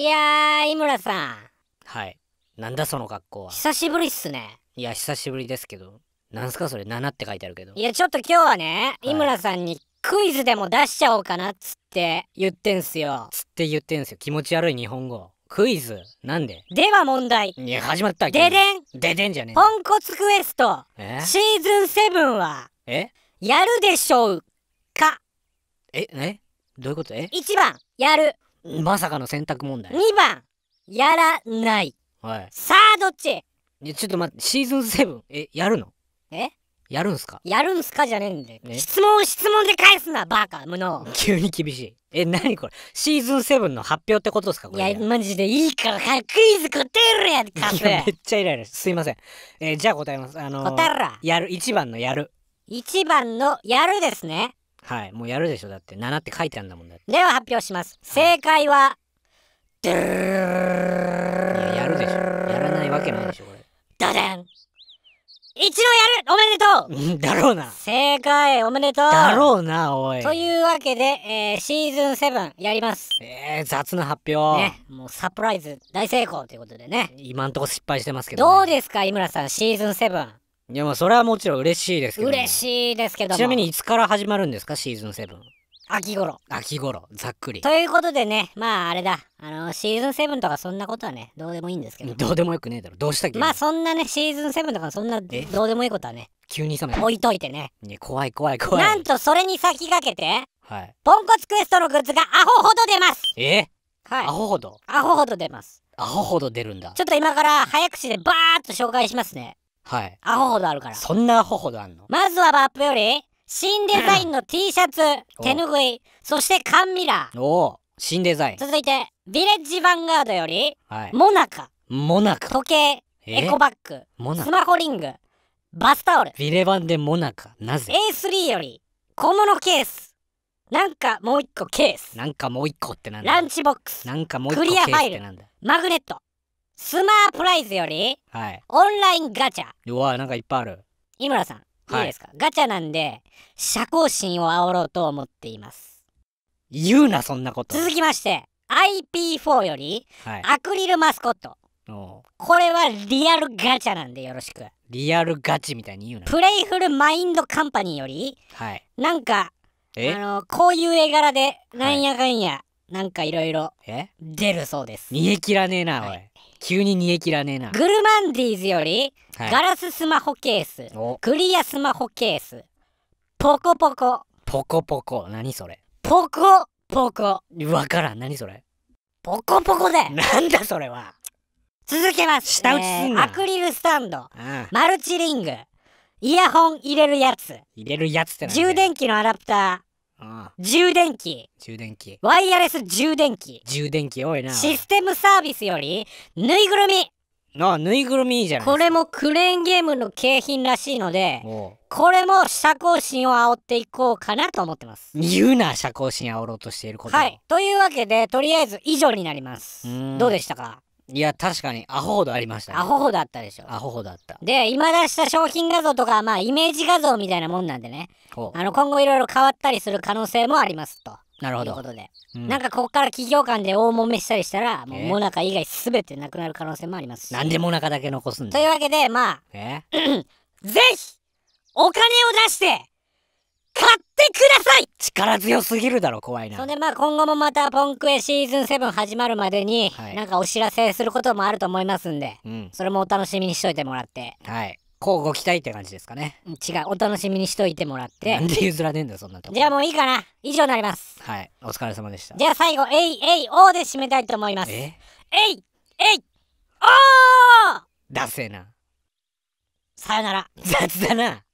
いや井村さん。はい。なんだその格好は。久しぶりっすね。いや、久しぶりですけど。なんすかそれ、7って書いてあるけど。いや、ちょっと今日はね、井村さんにクイズでも出しちゃおうかなっつって言ってんすよ。つって言ってんすよ。気持ち悪い日本語。クイズなんででは問題。いや、始まったででんででんじゃねえ。ポンコツクエスト、シーズン7は、えやるでしょうかえ、えどういうことえ ?1 番、やる。まさかの選択問題2番やらないはいさあどっちいやちょっと待ってシーズン7えやるのえやるんすかやるんすかじゃねえんで質問質問で返すなバカ無能急に厳しいえなにこれシーズン7の発表ってことですかこれいやマジでいいからクイズ答えるやで カスめっちゃイライラすいませんえー、じゃあ答えますあのー、答えろやる1番のやる1番のやるですねはい。もうやるでしょ。だって、7って書いてあるんだもんだでは発表します。正解は、ややるでしょ。やらないわけないでしょ、これ。ダダン一度やるおめでとう だろうな。正解おめでとうだろうな、おい。というわけで、えー、シーズン7やります。えー、雑な発表。ね、もうサプライズ大成功ということでね。今んとこ失敗してますけど、ね、どうですか、井村さん、シーズン7。いやまあそれはもちろん嬉しいですけど嬉しいですけどちなみにいつから始まるんですかシーズン7秋頃秋頃ざっくりということでねまああれだあのシーズン7とかそんなことはねどうでもいいんですけどどうでもよくねえだろどうしたっけまあそんなねシーズン7とかそんなどうでもいいことはね急に冷め置いといてねね怖い怖い怖いなんとそれに先駆けてはいポンコツクエストのグッズがアホほど出ますえはいアホほどアホほど出ますアホほど出るんだちょっと今から早口でバーッと紹介しますねはい。アホほどあるから。そんなアホほどあんのまずはバップより、新デザインの T シャツ、手ぬぐい、そして缶ミラー。おお、新デザイン。続いて、ヴィレッジヴァンガードより、はい、モナカ。モナカ。時計、エコバッグ、スマホリング、バスタオル。ヴィレンでモナカ。なぜ ?A3 より、小物ケース。なんかもう一個ケース。なんかもう一個ってなんだランチボックス。なんかもう一個ケースってなんだマグネット。スマープライズより、はい。オンラインガチャ。うわ、なんかいっぱいある。井村さん、い、いですかガチャなんで、社交心を煽ろうと思っています。言うな、そんなこと。続きまして、IP4 より、はい、アクリルマスコット。これはリアルガチャなんでよろしく。リアルガチみたいに言うな。プレイフルマインドカンパニーより、はい、なんか、あの、こういう絵柄で、なんやかんや、はい、なんかいろいろ出るそうです。見え切らねえな、おい。はい急に逃げ切らねえな。グルマンディーズより、はいガラススマホケースクリアスマホケース、ポコポコ、ポコポコ。何それ。ポコポコ、わからん。何それ。ポコポコでなんだそれは。続けます。下打ちすんなアクリルスタンド、うん。マルチリング、イヤホン入れるやつ、入れるやつってなんだ充電器のアダプタ充電器充電器ワイヤレス充電器充電器多いなシステムサービスよりぬいぐるみああぬいぐるみいいじゃないこれもクレーンゲームの景品らしいのでこれも社交心を煽っていこうかなと思ってます言うな社交心煽ろうとしていることはいというわけでとりあえず以上になりますどうでしたかいや、確かに、アホほどありました、ね。アホほどあったでしょ。アホほどあった。で、今出した商品画像とか、まあ、イメージ画像みたいなもんなんでね。あの、今後いろいろ変わったりする可能性もありますと。なるほど。いうことで。うん、なんかここから企業間で大揉めしたりしたら、もう、もなか以外すべてなくなる可能性もありますし。なんでもなかだけ残すんだというわけで、まあ、ぜひ、お金を出して、買ってください力強すぎるだろ怖いなそれでまあ今後もまたポンクエシーズン7始まるまでに、なんかお知らせすることもあると思いますんで、それもお楽しみにしといてもらってはい交うご期待って感じですかね違うお楽しみにしといてもらってなんで譲らねえんだよそんなとこじゃあもういいかな以上になりますはいお疲れ様でしたじゃあ最後「えいえいおー」で締めたいと思いますええいえいおーだせえなさよなら雑だな